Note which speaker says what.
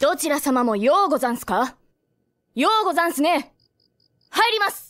Speaker 1: どちら様もようござんすかようござんすね入ります